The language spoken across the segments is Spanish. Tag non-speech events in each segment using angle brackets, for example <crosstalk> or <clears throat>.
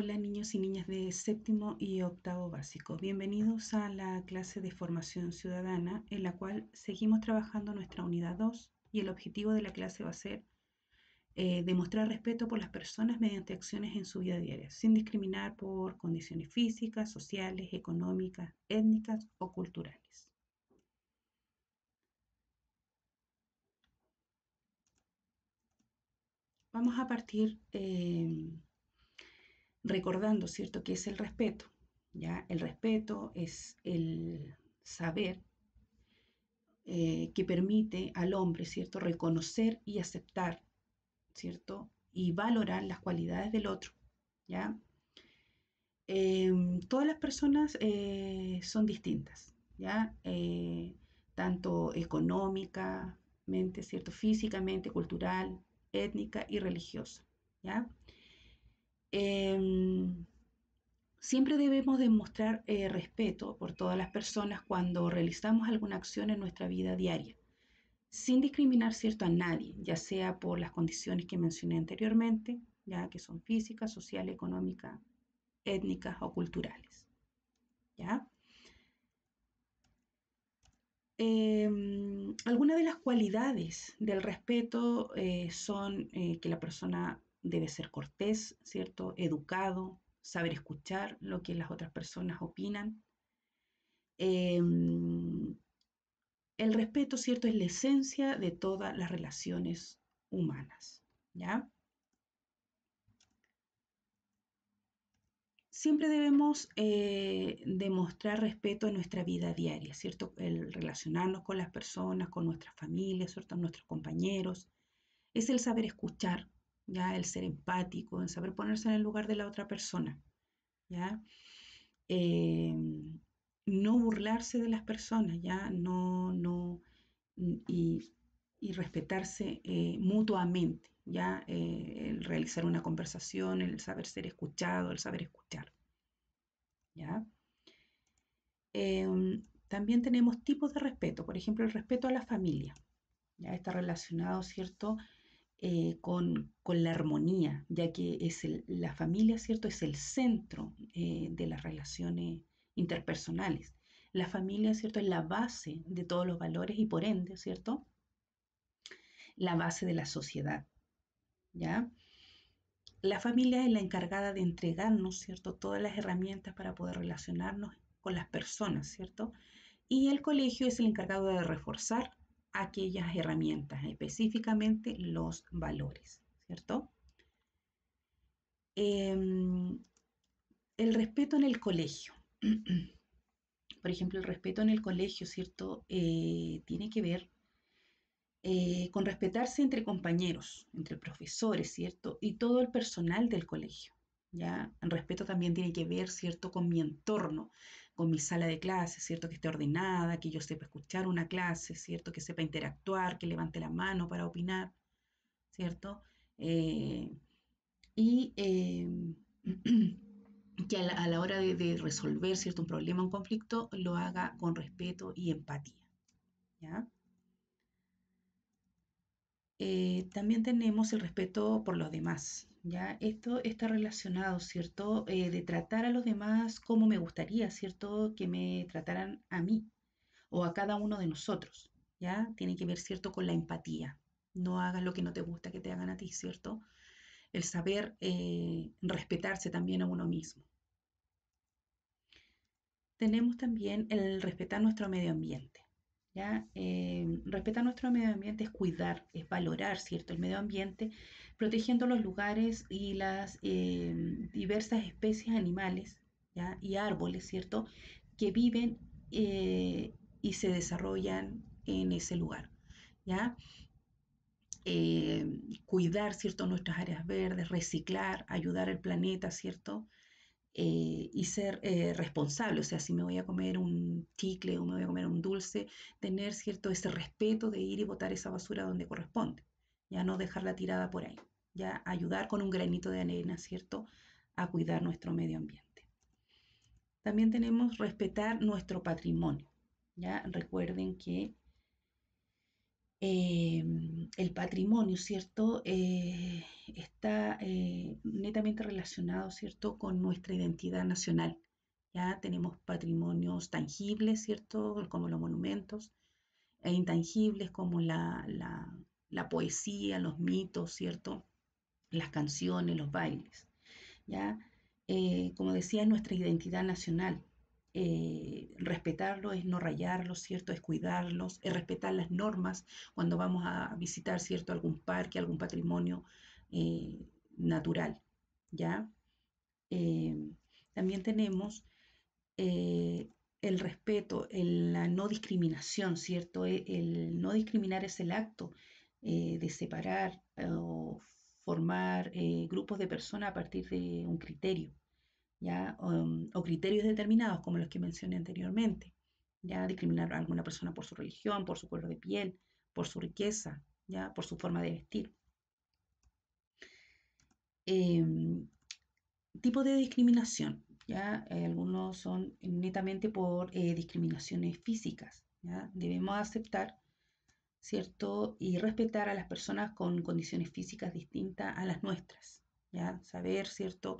Hola niños y niñas de séptimo y octavo básico. Bienvenidos a la clase de formación ciudadana en la cual seguimos trabajando nuestra unidad 2 y el objetivo de la clase va a ser eh, demostrar respeto por las personas mediante acciones en su vida diaria, sin discriminar por condiciones físicas, sociales, económicas, étnicas o culturales. Vamos a partir... Em, recordando, ¿cierto?, que es el respeto. ¿ya? El respeto es el saber eh, que permite al hombre, ¿cierto?, reconocer y aceptar, ¿cierto?, y valorar las cualidades del otro, ¿ya? Em, todas las personas eh, son distintas, ¿ya? Eh, tanto económicamente, ¿cierto?, físicamente, cultural, étnica y religiosa, ¿ya? Em, siempre debemos demostrar eh, respeto por todas las personas cuando realizamos alguna acción en nuestra vida diaria, sin discriminar cierto a nadie, ya sea por las condiciones que mencioné anteriormente, ya que son físicas, sociales, económicas, étnicas o culturales. ¿Ya? Em, algunas de las cualidades del respeto eh, son eh, que la persona debe ser cortés, ¿cierto? Educado, saber escuchar lo que las otras personas opinan. Em, el respeto, ¿cierto? Es la esencia de todas las relaciones humanas, ¿ya? Siempre debemos eh, demostrar respeto en nuestra vida diaria, ¿cierto? El relacionarnos con las personas, con nuestras familias, ¿cierto? Nuestros compañeros. Es el saber escuchar, ¿ya? El ser empático, el saber ponerse en el lugar de la otra persona, ¿ya? Eh, no burlarse de las personas, ¿ya? No, no, y, respetarse eh, mutuamente, ¿ya? Eh, el realizar una conversación, el saber ser escuchado, el saber escuchar, ¿ya? también tenemos tipos de respeto, por ejemplo, el respeto a la familia, ¿ya? Está relacionado, ¿cierto?, eh, con, la armonía, ya que es la familia, ¿cierto? Es el centro eh, de las relaciones interpersonales. La familia, ¿cierto? Es la base de todos los valores y por ende, ¿cierto? La base de la sociedad, ¿ya? La familia es la encargada de entregarnos, ¿cierto? Todas las herramientas para poder relacionarnos con las personas, ¿cierto? Y el colegio es el encargado de reforzar aquellas herramientas, específicamente los valores, ¿cierto? Em, el respeto en el colegio. <clears throat> Por ejemplo, el respeto en el colegio, ¿cierto? Eh, tiene que ver eh, con respetarse entre compañeros, entre profesores, ¿cierto? Y todo el personal del colegio. ¿ya? El respeto también tiene que ver, ¿cierto?, con mi entorno, con mi sala de clase, ¿cierto? Que esté ordenada, que yo sepa escuchar una clase, ¿cierto? Que sepa interactuar, que levante la mano para opinar, ¿cierto? Eh, y em, <clears throat> que a la, hora de, de, resolver, ¿cierto? Un problema, un conflicto, lo haga con respeto y empatía, ¿ya? Eh, también tenemos el respeto por los demás. ¿ya? Esto está relacionado, ¿cierto? Eh, de tratar a los demás como me gustaría, ¿cierto? Que me trataran a mí o a cada uno de nosotros. ¿ya? Tiene que ver, ¿cierto? Con la empatía. No hagas lo que no te gusta que te hagan a ti, ¿cierto? El saber eh, respetarse también a uno mismo. Tenemos también el respetar nuestro medio ambiente. Eh, respetar nuestro medio ambiente es cuidar, es valorar, ¿cierto? El medio ambiente, protegiendo los lugares y las eh, diversas especies animales, Y árboles, ¿cierto? Que viven eh, y se desarrollan en ese lugar, ¿ya? cuidar, ¿cierto? Nuestras áreas verdes, reciclar, ayudar al planeta, ¿cierto? Eh, y ser eh, responsable. O sea, si me voy a comer un chicle o me voy a comer un dulce, tener cierto ese respeto de ir y botar esa basura donde corresponde, ya no dejarla tirada por ahí, ya ayudar con un granito de arena, ¿cierto?, a cuidar nuestro medio ambiente. También tenemos respetar nuestro patrimonio. Ya recuerden que Em, el patrimonio, ¿cierto? Eh, está eh, netamente relacionado, ¿cierto?, con nuestra identidad nacional. Ya tenemos patrimonios tangibles, ¿cierto?, como los monumentos, e intangibles como la, poesía, los mitos, ¿cierto?, las canciones, los bailes. ¿Ya? Eh, como decía, nuestra identidad nacional eh, respetarlo, es no rayarlos, ¿cierto? Es cuidarlos, es respetar las normas cuando vamos a visitar, ¿cierto? Algún parque, algún patrimonio eh, natural, ¿ya? Em, también tenemos eh, el respeto, la no discriminación, ¿cierto? E, el, no discriminar es el acto eh, de separar o formar grupos de personas a partir de un criterio, Um, o criterios determinados como los que mencioné anteriormente. ¿ya? Discriminar a alguna persona por su religión, por su color de piel, por su riqueza, ¿ya? por su forma de vestir. Em, tipo de discriminación. ¿ya? Eh, algunos son netamente por eh, discriminaciones físicas. ¿ya? Debemos aceptar ¿cierto? y respetar a las personas con condiciones físicas distintas a las nuestras. ¿ya? Saber ¿cierto?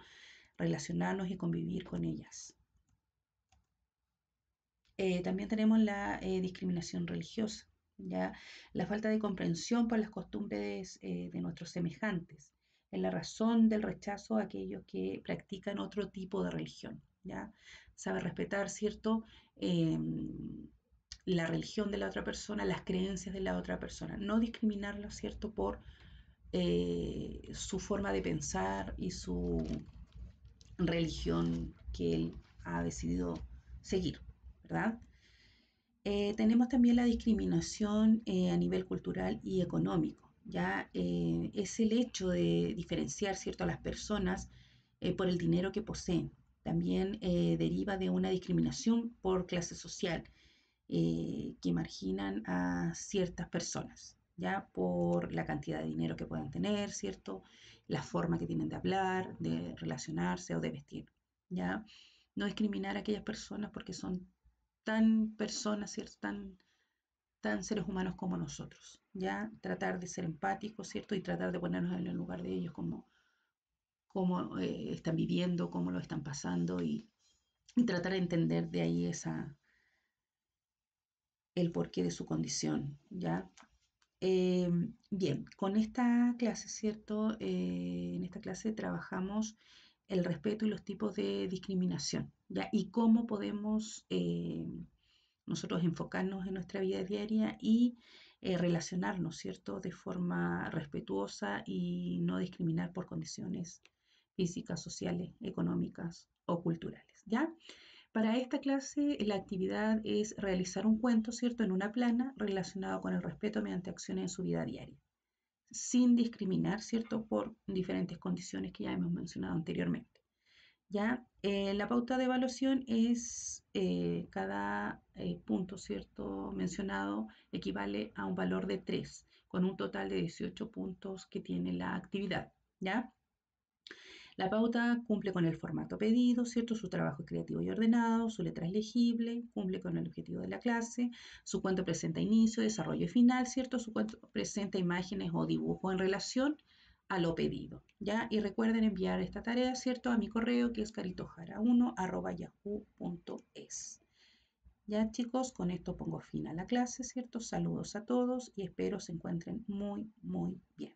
relacionarnos y convivir con ellas. Eh, también tenemos la eh, discriminación religiosa, ¿ya? la falta de comprensión por las costumbres eh, de nuestros semejantes, en la razón del rechazo a aquellos que practican otro tipo de religión. ¿ya? respetar, ¿cierto? Em, la religión de la otra persona, las creencias de la otra persona. No discriminarlo, ¿cierto?, por su forma de pensar y su religión que él ha decidido seguir, ¿verdad? Eh, tenemos también la discriminación eh, a nivel cultural y económico, ¿ya? Eh, es el hecho de diferenciar, ¿cierto?, a las personas por el dinero que poseen. También deriva de una discriminación por clase social que marginan a ciertas personas. ¿ya? Por la cantidad de dinero que puedan tener, ¿cierto? La forma que tienen de hablar, de relacionarse o de vestir, ¿ya? No discriminar a aquellas personas porque son tan personas, ¿cierto? Tan, tan seres humanos como nosotros, ¿ya? Tratar de ser empáticos, ¿cierto? Y tratar de ponernos en el lugar de ellos, como cómo eh, están viviendo, cómo lo están pasando y, y tratar de entender de ahí esa, el porqué de su condición, ¿ya? Em, bien, con esta clase, ¿cierto? Eh, en esta clase trabajamos el respeto y los tipos de discriminación, ¿ya? Y cómo podemos eh, nosotros enfocarnos en nuestra vida diaria y eh, relacionarnos, ¿cierto? De forma respetuosa y no discriminar por condiciones físicas, sociales, económicas o culturales, ¿ya? Para esta clase, la actividad es realizar un cuento, ¿cierto?, en una plana relacionado con el respeto mediante acciones en su vida diaria, sin discriminar, ¿cierto?, por diferentes condiciones que ya hemos mencionado anteriormente. ¿Ya? Eh, la pauta de evaluación es eh, cada eh, punto, ¿cierto?, mencionado equivale a un valor de 3, con un total de 18 puntos que tiene la actividad, ¿ya? La pauta cumple con el formato pedido, ¿cierto? Su trabajo es creativo y ordenado, su letra es legible, cumple con el objetivo de la clase, su cuento presenta inicio, desarrollo y final, ¿cierto? Su cuento presenta imágenes o dibujos en relación a lo pedido, ¿ya? Y recuerden enviar esta tarea, ¿cierto? A mi correo que es caritojara1 Ya chicos, con esto pongo fin a la clase, ¿cierto? Saludos a todos y espero se encuentren muy, muy bien.